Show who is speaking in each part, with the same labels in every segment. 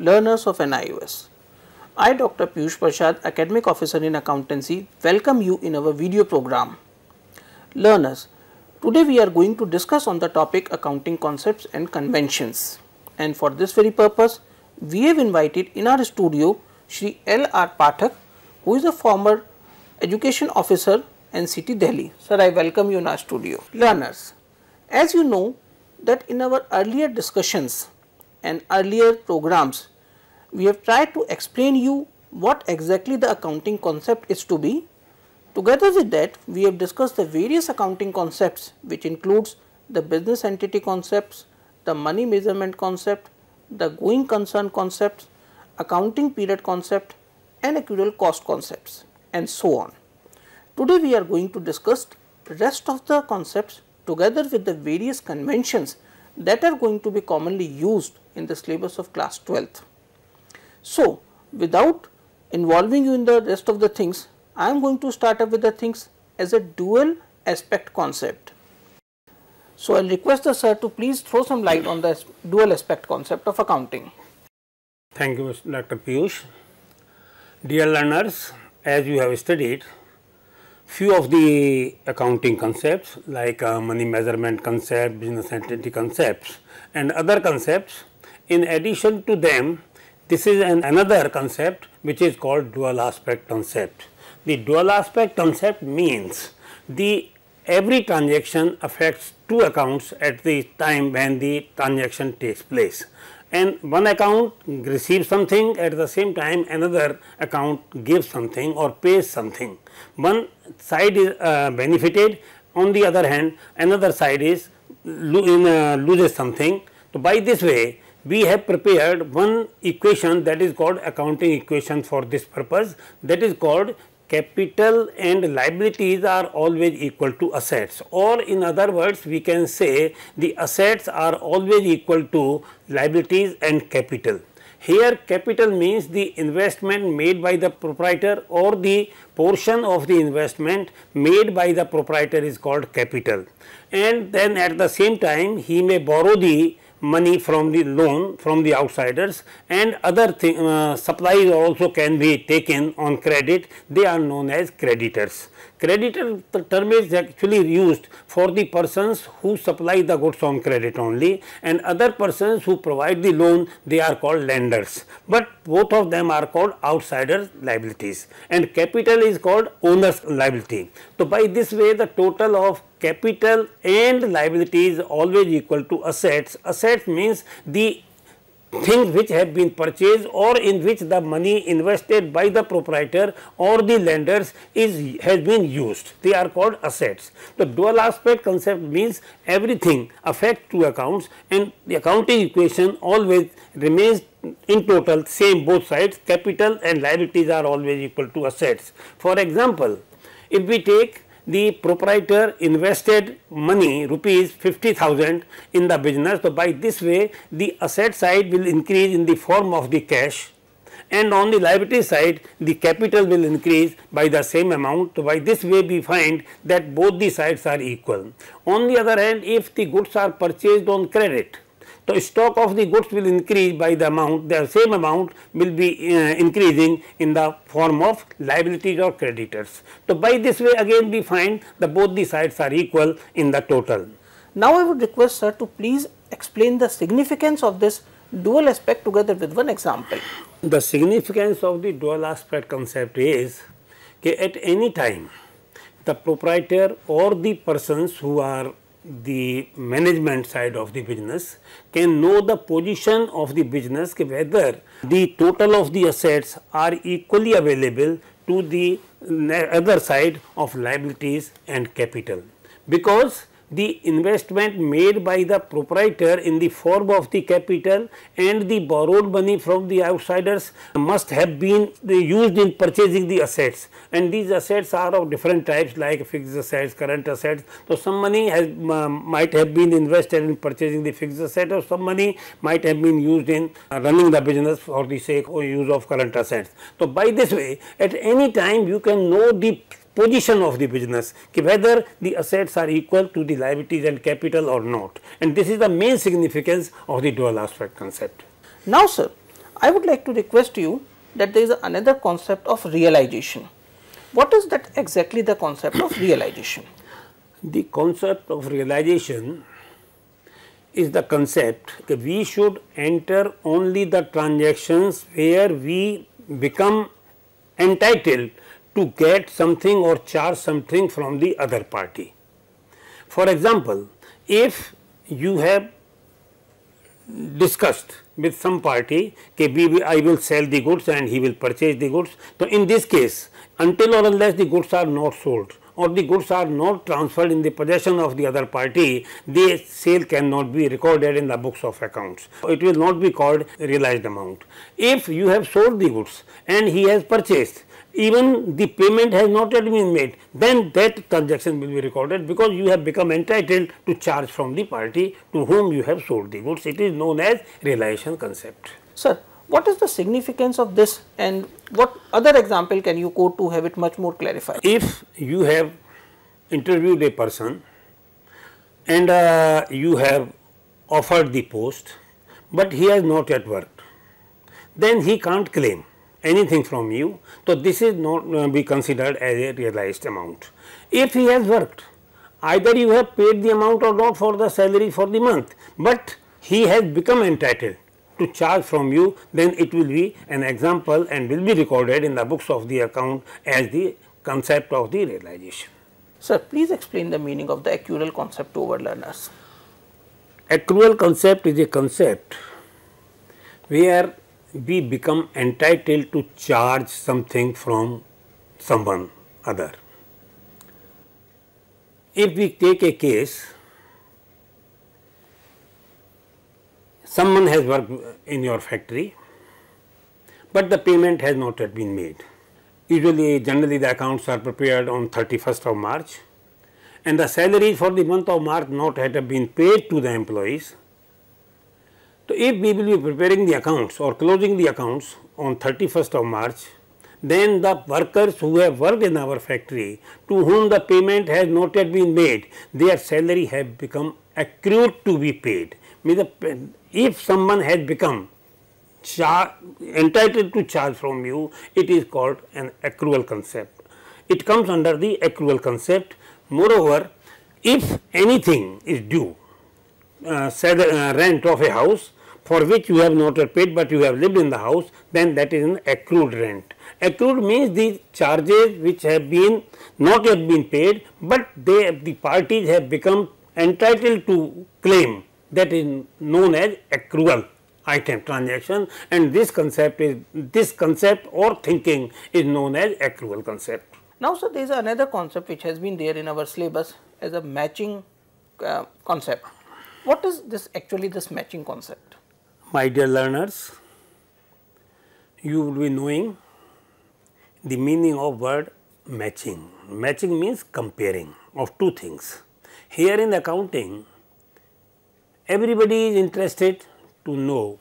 Speaker 1: learners of NIOS. I, Dr. Piyush Prashad, Academic Officer in Accountancy, welcome you in our video program. Learners, today we are going to discuss on the topic accounting concepts and conventions. And for this very purpose, we have invited in our studio Shri L. R. Pathak, who is a former Education Officer City Delhi. Sir, I welcome you in our studio. Learners, as you know that in our earlier discussions and earlier programs, we have tried to explain you what exactly the accounting concept is to be. Together with that, we have discussed the various accounting concepts which includes the business entity concepts, the money measurement concept, the going concern concepts, accounting period concept and accrual cost concepts and so on. Today we are going to discuss rest of the concepts together with the various conventions that are going to be commonly used in the syllabus of class 12th. So, without involving you in the rest of the things, I am going to start up with the things as a dual aspect concept. So, I will request the sir to please throw some light on the dual aspect
Speaker 2: concept of accounting. Thank you Dr. Piyush. Dear learners, as you have studied, few of the accounting concepts like uh, money measurement concept, business entity concepts and other concepts. In addition to them, this is an another concept which is called dual aspect concept. The dual aspect concept means the every transaction affects two accounts at the time when the transaction takes place and one account receives something at the same time another account gives something or pays something. One side is uh, benefited on the other hand another side is lo in, uh, loses something. So, by this way we have prepared one equation that is called accounting equation for this purpose that is called capital and liabilities are always equal to assets or in other words we can say the assets are always equal to liabilities and capital. Here capital means the investment made by the proprietor or the portion of the investment made by the proprietor is called capital and then at the same time he may borrow the money from the loan from the outsiders and other thing, uh, supplies also can be taken on credit, they are known as creditors creditor term is actually used for the persons who supply the goods on credit only and other persons who provide the loan they are called lenders, but both of them are called outsider liabilities and capital is called owner's liability. So, by this way the total of capital and liability is always equal to assets. Assets means the Things which have been purchased or in which the money invested by the proprietor or the lenders is has been used they are called assets the dual aspect concept means everything affect to accounts and the accounting equation always remains in total same both sides capital and liabilities are always equal to assets for example if we take the proprietor invested money rupees 50,000 in the business. So, by this way the asset side will increase in the form of the cash and on the liability side the capital will increase by the same amount. So, by this way we find that both the sides are equal. On the other hand if the goods are purchased on credit so, stock of the goods will increase by the amount, the same amount will be uh, increasing in the form of liabilities or creditors. So, by this way again we find that both the sides are equal in the total. Now, I would request sir to please explain the significance of this dual aspect together with one example. The significance of the dual aspect concept is that at any time the proprietor or the persons who are the management side of the business can know the position of the business whether the total of the assets are equally available to the other side of liabilities and capital because the investment made by the proprietor in the form of the capital and the borrowed money from the outsiders must have been used in purchasing the assets and these assets are of different types like fixed assets, current assets. So, some money has uh, might have been invested in purchasing the fixed asset or some money might have been used in uh, running the business for the sake or use of current assets. So, by this way at any time you can know the position of the business whether the assets are equal to the liabilities and capital or not and this is the main significance of the dual aspect concept. Now sir, I would like to request you that there is another concept of realization. What is that exactly the concept of realization? The concept of realization is the concept that we should enter only the transactions where we become entitled to get something or charge something from the other party. For example, if you have discussed with some party that I will sell the goods and he will purchase the goods. So, in this case until or unless the goods are not sold or the goods are not transferred in the possession of the other party, the sale cannot be recorded in the books of accounts. It will not be called realized amount. If you have sold the goods and he has purchased, even the payment has not yet been made, then that transaction will be recorded because you have become entitled to charge from the party to whom you have sold the goods. It is known as realization concept. Sir, what is the significance of this and what other example can you quote to have it much more clarified? If you have interviewed a person and uh, you have offered the post, but he has not yet worked, then he can't claim anything from you. So, this is not uh, be considered as a realized amount. If he has worked, either you have paid the amount or not for the salary for the month, but he has become entitled to charge from you, then it will be an example and will be recorded in the books of the account as the concept of the realization. Sir, please explain the meaning of
Speaker 1: the accrual concept to our learners.
Speaker 2: Accrual concept is a concept where we become entitled to charge something from someone other. If we take a case, someone has worked in your factory, but the payment has not yet been made. Usually, generally the accounts are prepared on 31st of March and the salaries for the month of March not yet have been paid to the employees so, if we will be preparing the accounts or closing the accounts on 31st of March, then the workers who have worked in our factory to whom the payment has not yet been made, their salary have become accrued to be paid. Means if someone has become entitled to charge from you, it is called an accrual concept. It comes under the accrual concept. Moreover, if anything is due, uh, uh rent of a house, for which you have not paid but you have lived in the house then that is an accrued rent. Accrued means the charges which have been not yet been paid but they the parties have become entitled to claim that is known as accrual item transaction and this concept is this concept or thinking is known as accrual concept.
Speaker 1: Now, so there is another concept which has been there in our syllabus as a matching uh, concept. What is this actually this matching concept?
Speaker 2: my dear learners, you will be knowing the meaning of word matching. Matching means comparing of two things. Here in accounting, everybody is interested to know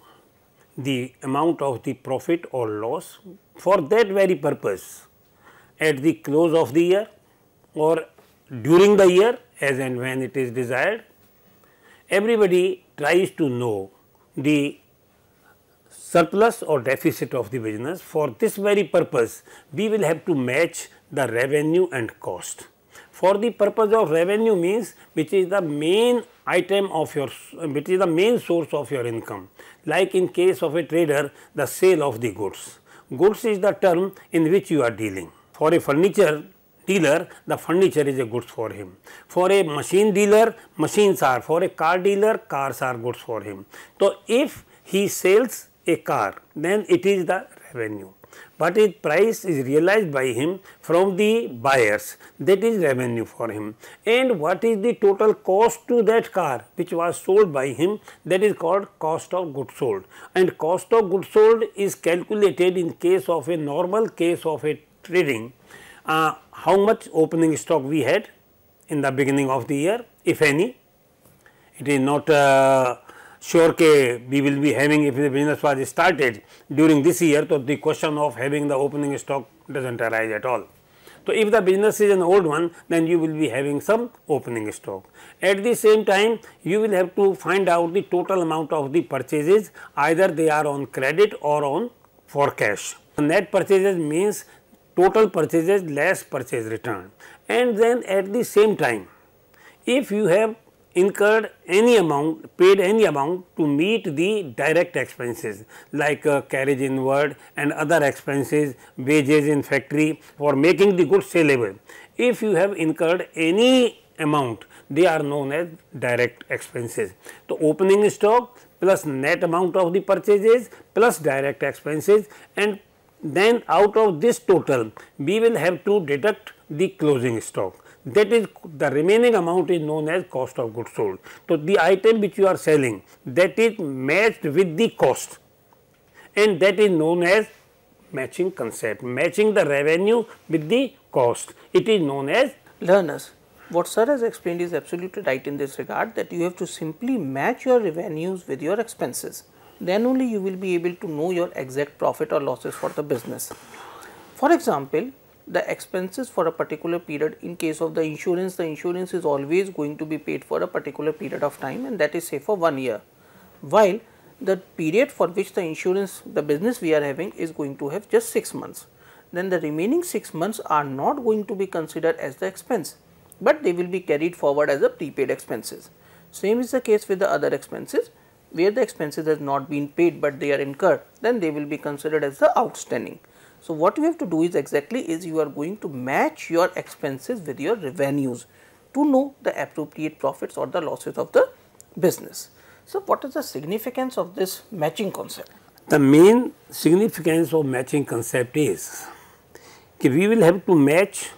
Speaker 2: the amount of the profit or loss for that very purpose at the close of the year or during the year as and when it is desired. Everybody tries to know the surplus or deficit of the business. For this very purpose, we will have to match the revenue and cost. For the purpose of revenue means which is the main item of your which is the main source of your income. Like in case of a trader, the sale of the goods. Goods is the term in which you are dealing. For a furniture dealer, the furniture is a goods for him. For a machine dealer, machines are. For a car dealer, cars are goods for him. So, if he sells a car, then it is the revenue. But its price is realized by him from the buyers, that is revenue for him. And what is the total cost to that car which was sold by him, that is called cost of goods sold. And cost of goods sold is calculated in case of a normal case of a trading uh, how much opening stock we had in the beginning of the year if any. It is not uh, sure ke we will be having if the business was started during this year so the question of having the opening stock does not arise at all. So, if the business is an old one then you will be having some opening stock. At the same time you will have to find out the total amount of the purchases either they are on credit or on for cash. Net purchases means total purchases less purchase return and then at the same time if you have incurred any amount paid any amount to meet the direct expenses like uh, carriage inward and other expenses wages in factory for making the goods saleable if you have incurred any amount they are known as direct expenses the opening stock plus net amount of the purchases plus direct expenses and then out of this total we will have to deduct the closing stock that is the remaining amount is known as cost of goods sold. So, the item which you are selling that is matched with the cost and that is known as matching concept matching the revenue with the cost it is known as learners. What sir has explained is
Speaker 1: absolutely right in this regard that you have to simply match your revenues with your expenses then only you will be able to know your exact profit or losses for the business. For example, the expenses for a particular period in case of the insurance, the insurance is always going to be paid for a particular period of time and that is say for one year. While the period for which the insurance, the business we are having is going to have just 6 months. Then the remaining 6 months are not going to be considered as the expense, but they will be carried forward as a prepaid expenses. Same is the case with the other expenses where the expenses has not been paid but they are incurred then they will be considered as the outstanding. So, what you have to do is exactly is you are going to match your expenses with your revenues to know the appropriate profits or the losses of the business. So, what is the significance of this
Speaker 2: matching concept? The main significance of matching concept is that we will have to match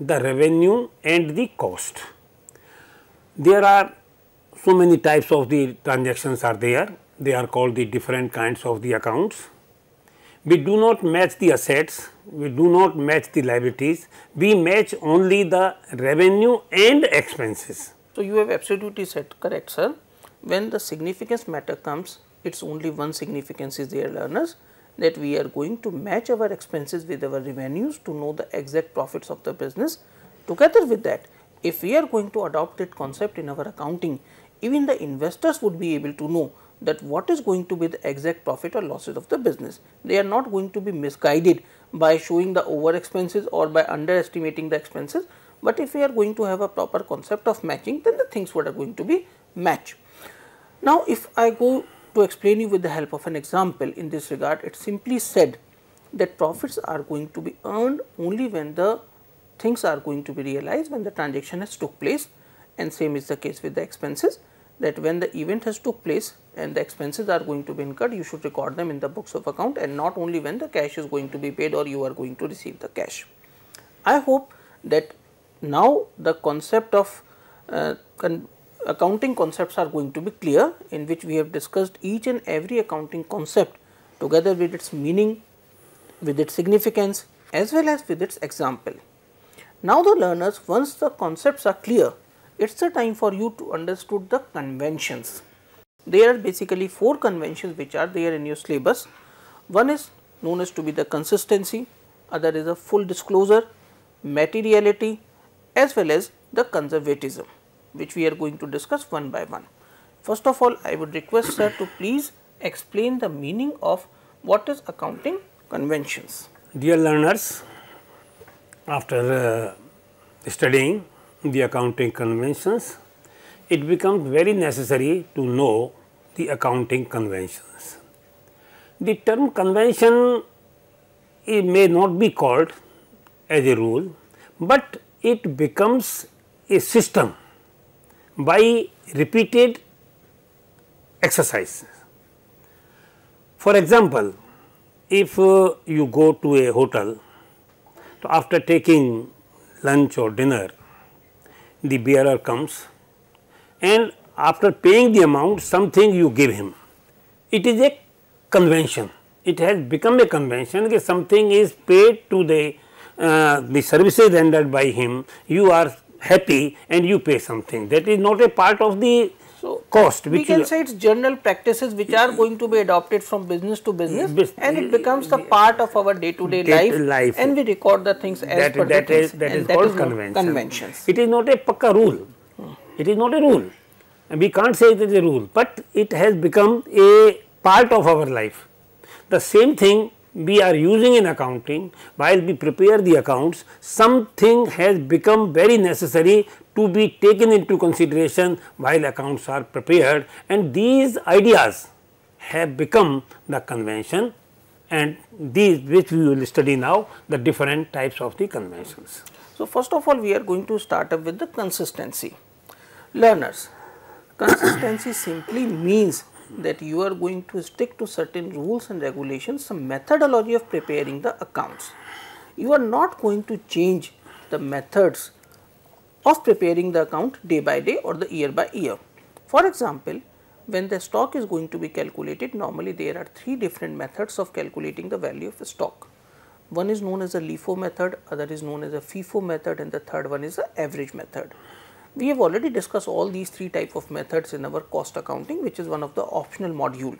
Speaker 2: the revenue and the cost. There are so many types of the transactions are there. They are called the different kinds of the accounts. We do not match the assets, we do not match the liabilities, we match only the revenue and expenses. So, you have absolutely said correct sir, when the significance matter comes, it is only
Speaker 1: one significance is there learners that we are going to match our expenses with our revenues to know the exact profits of the business. Together with that, if we are going to adopt that concept in our accounting, even the investors would be able to know that what is going to be the exact profit or losses of the business. They are not going to be misguided by showing the over expenses or by underestimating the expenses, but if we are going to have a proper concept of matching then the things would are going to be match. Now, if I go to explain you with the help of an example in this regard, it simply said that profits are going to be earned only when the things are going to be realized when the transaction has took place and same is the case with the expenses that when the event has took place and the expenses are going to be incurred, you should record them in the books of account and not only when the cash is going to be paid or you are going to receive the cash. I hope that now the concept of uh, con accounting concepts are going to be clear in which we have discussed each and every accounting concept together with its meaning, with its significance as well as with its example. Now the learners once the concepts are clear it is a time for you to understood the conventions. There are basically four conventions which are there in your syllabus. One is known as to be the consistency, other is a full disclosure, materiality as well as the conservatism which we are going to discuss one by one. First of all, I would request sir to please explain the meaning of what is accounting
Speaker 2: conventions. Dear learners, after uh, studying the accounting conventions, it becomes very necessary to know the accounting conventions. The term convention it may not be called as a rule, but it becomes a system by repeated exercise. For example, if uh, you go to a hotel, so after taking lunch or dinner, the bearer comes and after paying the amount something you give him. It is a convention, it has become a convention that something is paid to the, uh, the services rendered by him, you are happy and you pay something that is not a part of the cost. we can say it's general practices which are going to be
Speaker 1: adopted from business to business, business and it becomes the part of our day-to-day -day life, life, and we record the things as that, per that the is, that is called conventions.
Speaker 2: It is not a paka rule. It is not a rule. And we can't say it is a rule, but it has become a part of our life. The same thing we are using in accounting while we prepare the accounts something has become very necessary to be taken into consideration while accounts are prepared and these ideas have become the convention and these which we will study now the different types of the conventions. So, first of all we are going to start up with the consistency.
Speaker 1: Learners, consistency simply means that you are going to stick to certain rules and regulations, some methodology of preparing the accounts. You are not going to change the methods of preparing the account day by day or the year by year. For example, when the stock is going to be calculated, normally there are three different methods of calculating the value of the stock. One is known as a LIFO method, other is known as a FIFO method and the third one is the average method. We have already discussed all these three type of methods in our cost accounting which is one of the optional module.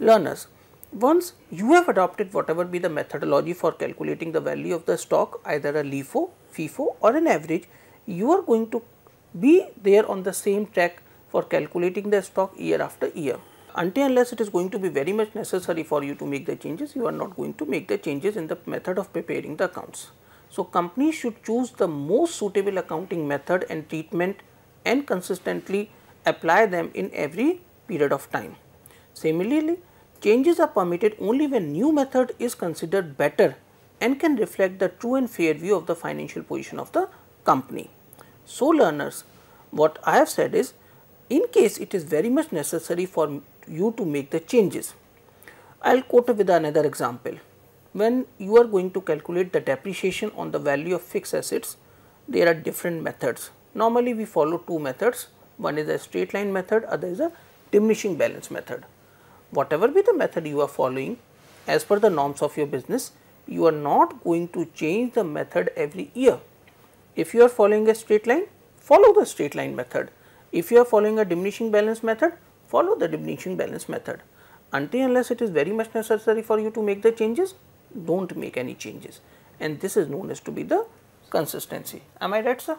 Speaker 1: Learners, once you have adopted whatever be the methodology for calculating the value of the stock either a LIFO, FIFO or an average, you are going to be there on the same track for calculating the stock year after year. Until unless it is going to be very much necessary for you to make the changes, you are not going to make the changes in the method of preparing the accounts. So, companies should choose the most suitable accounting method and treatment and consistently apply them in every period of time. Similarly, changes are permitted only when new method is considered better and can reflect the true and fair view of the financial position of the company. So, learners what I have said is in case it is very much necessary for you to make the changes. I will quote with another example. When you are going to calculate the depreciation on the value of fixed assets, there are different methods. Normally we follow two methods, one is a straight line method, other is a diminishing balance method. Whatever be the method you are following, as per the norms of your business, you are not going to change the method every year if you are following a straight line, follow the straight line method. If you are following a diminishing balance method, follow the diminishing balance method. Until unless it is very much necessary for you to make the changes, do not make any changes and this is known as to be the consistency. Am I right sir?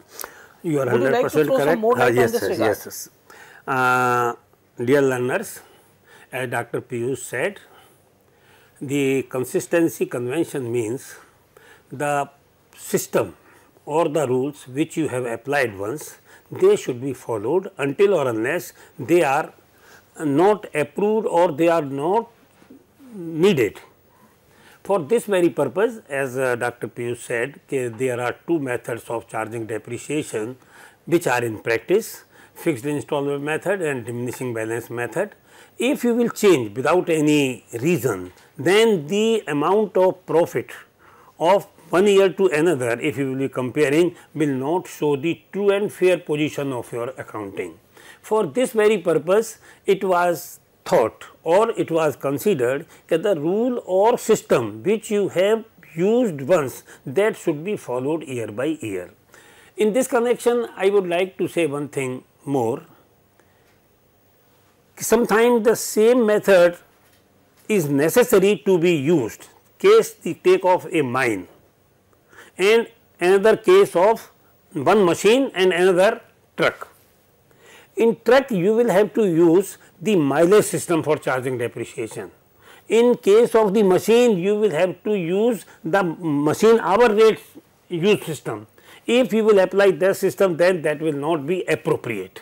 Speaker 1: You are 100% you like to correct. More uh, yes, yes, yes,
Speaker 2: uh, dear learners, as uh, Dr. Piyush said, the consistency convention means the system or the rules which you have applied once, they should be followed until or unless they are not approved or they are not needed. For this very purpose as uh, Dr. Piyush said there are two methods of charging depreciation which are in practice fixed installment method and diminishing balance method. If you will change without any reason then the amount of profit of one year to another if you will be comparing will not show the true and fair position of your accounting. For this very purpose it was thought or it was considered that the rule or system which you have used once that should be followed year by year. In this connection I would like to say one thing more. Sometimes the same method is necessary to be used case the take of a mine and another case of one machine and another truck. In truck you will have to use the mileage system for charging depreciation. In case of the machine you will have to use the machine hour rate use system. If you will apply that system then that will not be appropriate.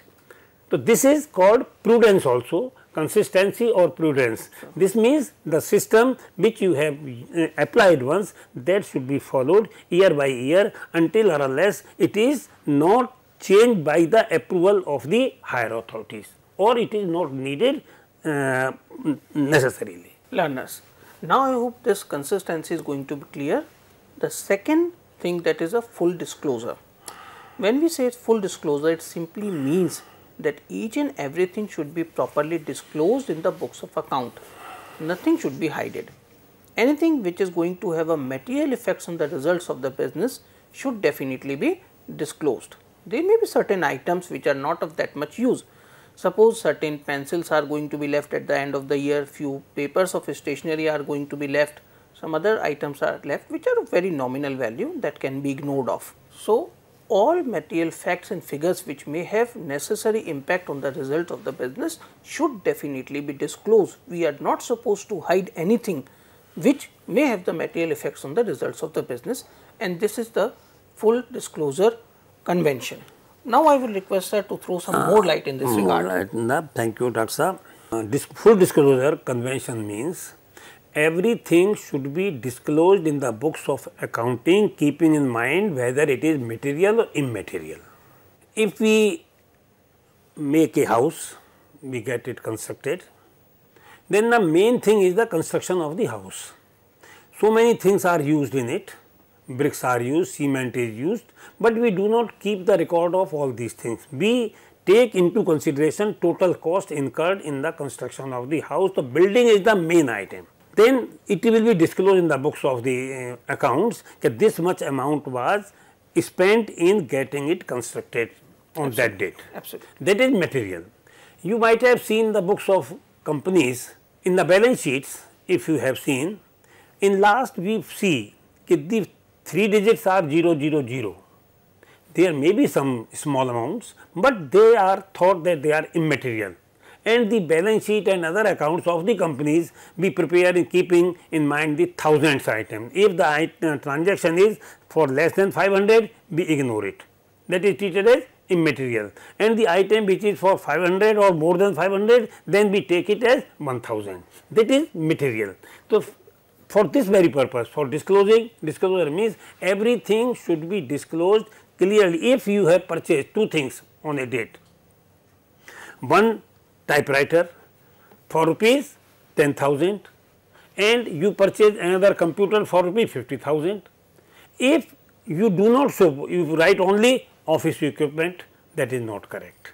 Speaker 2: So, this is called prudence also consistency or prudence. This means the system which you have uh, applied once that should be followed year by year until or unless it is not changed by the approval of the higher authorities or it is not needed uh, necessarily.
Speaker 1: Learners, now I hope this consistency is going to be clear. The second thing that is a full disclosure. When we say full disclosure, it simply means that each and everything should be properly disclosed in the books of account. Nothing should be hidden. Anything which is going to have a material effects on the results of the business should definitely be disclosed. There may be certain items which are not of that much use. Suppose certain pencils are going to be left at the end of the year, few papers of stationery are going to be left, some other items are left which are of very nominal value that can be ignored of. So, all material facts and figures which may have necessary impact on the result of the business should definitely be disclosed. We are not supposed to hide anything which may have the material effects on the results of the business and this is the full disclosure convention. Now, I will request sir to throw some uh, more light in this regard.
Speaker 2: Right. Thank you, Dr. Sir. Uh, this full disclosure convention means everything should be disclosed in the books of accounting keeping in mind whether it is material or immaterial. If we make a house, we get it constructed, then the main thing is the construction of the house. So many things are used in it, bricks are used, cement is used, but we do not keep the record of all these things. We take into consideration total cost incurred in the construction of the house. The building is the main item then it will be disclosed in the books of the uh, accounts that this much amount was spent in getting it constructed on Absolutely. that date. Absolutely. That is material. You might have seen the books of companies in the balance sheets if you have seen in last we see that the three digits are 0 0 0. There may be some small amounts, but they are thought that they are immaterial and the balance sheet and other accounts of the companies be prepared in keeping in mind the thousands item. If the item, uh, transaction is for less than 500, we ignore it. That is treated as immaterial and the item which is for 500 or more than 500 then we take it as 1000 that is material. So, for this very purpose for disclosing disclosure means everything should be disclosed clearly if you have purchased two things on a date. One typewriter for rupees 10,000 and you purchase another computer for rupees 50,000. If you do not so, you write only office equipment that is not correct.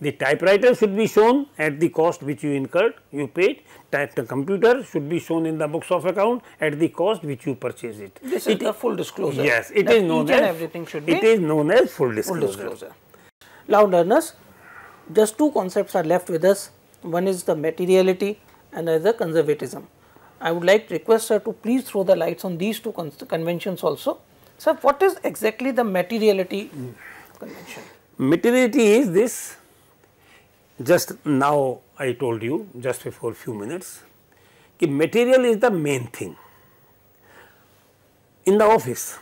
Speaker 2: The typewriter should be shown at the cost which you incurred, you paid. Type the computer should be shown in the books of account at the cost which you purchase it.
Speaker 1: This it, is the full disclosure. Yes, it is known as everything should be. It is known as full disclosure. Full disclosure.
Speaker 2: Loud learners,
Speaker 1: just two concepts are left with us, one is the materiality and the conservatism. I would like to request sir to please throw the lights on these two con conventions also. Sir, what is exactly the materiality convention?
Speaker 2: Materiality is this, just now I told you just before few minutes, कि material is the main thing. In the office,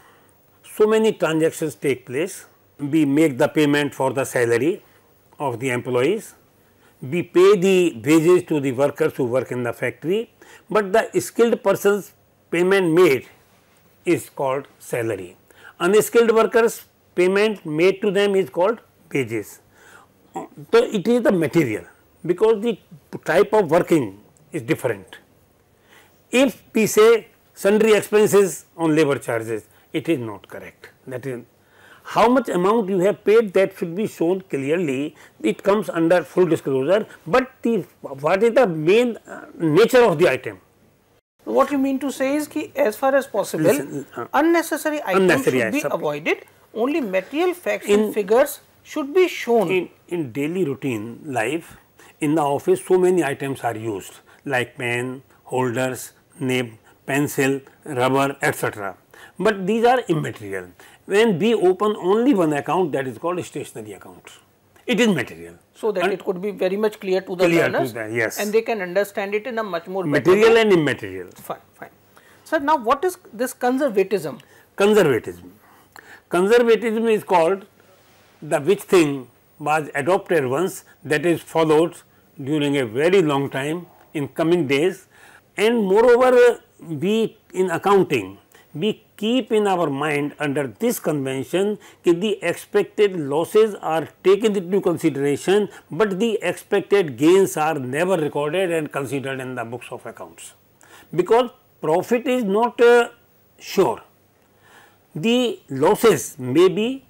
Speaker 2: so many transactions take place, we make the payment for the salary of the employees, we pay the wages to the workers who work in the factory, but the skilled person's payment made is called salary. Unskilled workers payment made to them is called wages. So, it is the material because the type of working is different. If we say sundry expenses on labor charges, it is not correct that is how much amount you have paid that should be shown clearly it comes under full disclosure but the what is the main uh, nature of the item what you mean to say is ki as far as possible Listen, uh, unnecessary items unnecessary should be avoided only material facts in, and figures should be shown in, in daily routine life in the office so many items are used like pen holders nib pencil rubber etc but these are immaterial when we open only one account that is called stationary account. It is material.
Speaker 1: So that and it could be very much clear to the clear learners to them, yes. and they can understand it in a much more material and
Speaker 2: immaterial. Fine, fine. Sir, now what is this conservatism? Conservatism. Conservatism is called the which thing was adopted once that is followed during a very long time in coming days and moreover we in accounting we keep in our mind under this convention that the expected losses are taken into consideration, but the expected gains are never recorded and considered in the books of accounts. Because profit is not uh, sure, the losses may be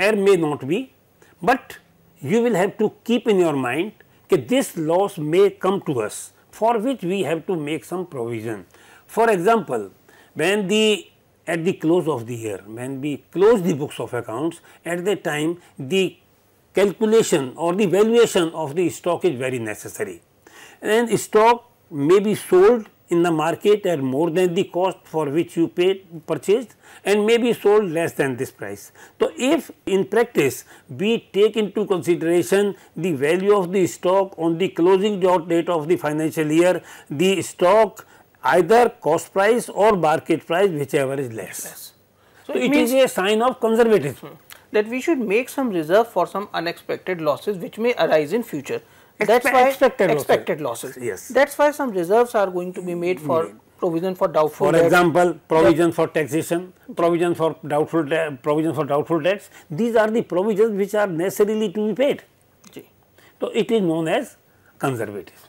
Speaker 2: or may not be, but you will have to keep in your mind that this loss may come to us for which we have to make some provision. For example, when the at the close of the year, when we close the books of accounts, at that time the calculation or the valuation of the stock is very necessary. And stock may be sold in the market at more than the cost for which you paid purchased and may be sold less than this price. So, if in practice we take into consideration the value of the stock on the closing date of the financial year, the stock either cost price or market price whichever is less. less. So, so, it, it is a sign of conservatism.
Speaker 1: That we should make some reserve for some unexpected losses which may arise in future. Expe That's why expected, expected losses. losses. Yes.
Speaker 2: That's why some
Speaker 1: reserves are going to be made for made. provision for doubtful.
Speaker 2: For debt. example, provision yeah. for taxation, provision for doubtful, provision for doubtful debts. These are the provisions which are necessarily to be paid. Ji. So it is known as conservative.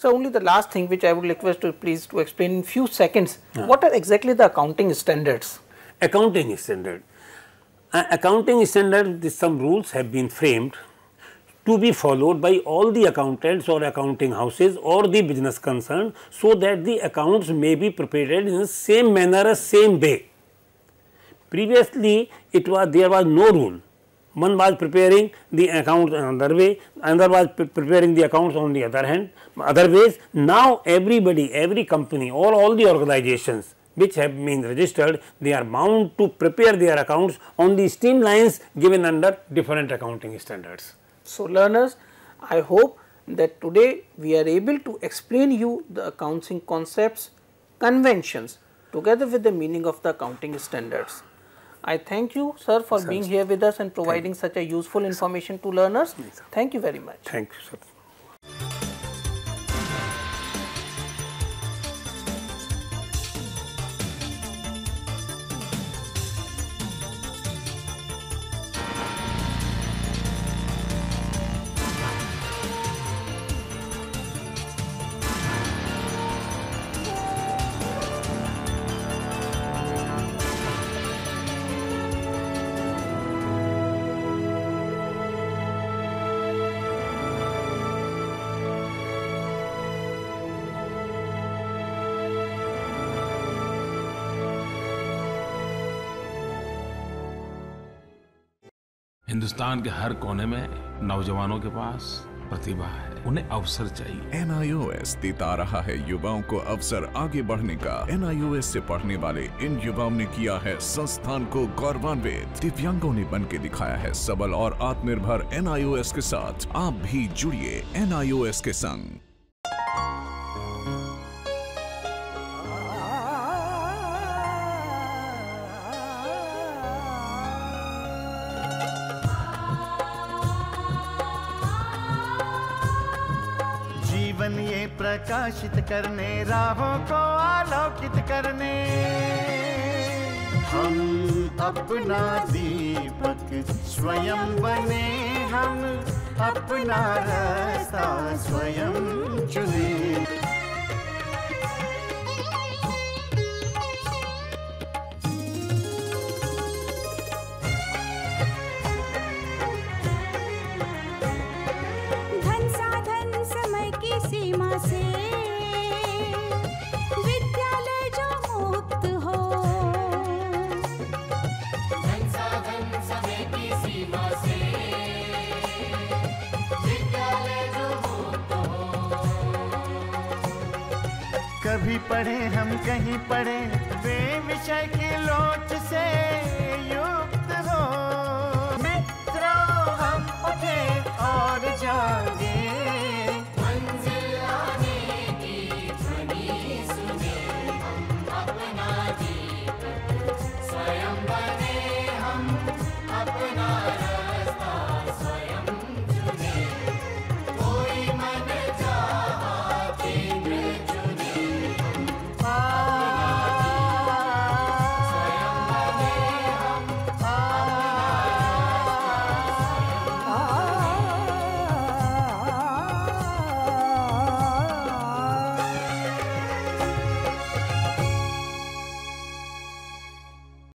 Speaker 2: So only the last
Speaker 1: thing which I would request to please to explain in few seconds, yeah. what are exactly the accounting standards?
Speaker 2: Accounting standard. Uh, accounting standard, some rules have been framed to be followed by all the accountants or accounting houses or the business concerned so that the accounts may be prepared in the same manner, same way. Previously, it was there was no rule one was preparing the accounts another way, another was pre preparing the accounts on the other hand, other ways. Now, everybody, every company, or all the organizations which have been registered, they are bound to prepare their accounts on the streamlines given under different accounting standards. So, learners, I hope that today we are able to explain
Speaker 1: you the accounting concepts, conventions together with the meaning of the accounting standards. I thank you sir for being sir. here with us and providing such a useful information to learners. Yes, thank you very much.
Speaker 2: Thank you sir. Hindustan के हर कोने में नौजवानों के पास प्रतिभा है उन्हें अवसर चाहिए N आई O S देता
Speaker 1: रहा है युवाओं को अवसर आगे बढ़ने का एन आई ओ एस ऐसी पढ़ने वाले इन युवाओं ने किया है संस्थान को गौरवान्वित दिव्यांगों ने बन के दिखाया है सबल और आत्मनिर्भर एन आई ओ एस के साथ आप भी जुड़िए एन आई ओ एस के संग
Speaker 2: जीवन ये प्रकाशित
Speaker 1: करने राहों को आलोकित करने हम अपना दीपक स्वयं बने हम अपना रास्ता स्वयं चुने
Speaker 2: भी पढ़े हम कहीं पढ़े
Speaker 1: प्रेम विषय की लोच
Speaker 2: से यू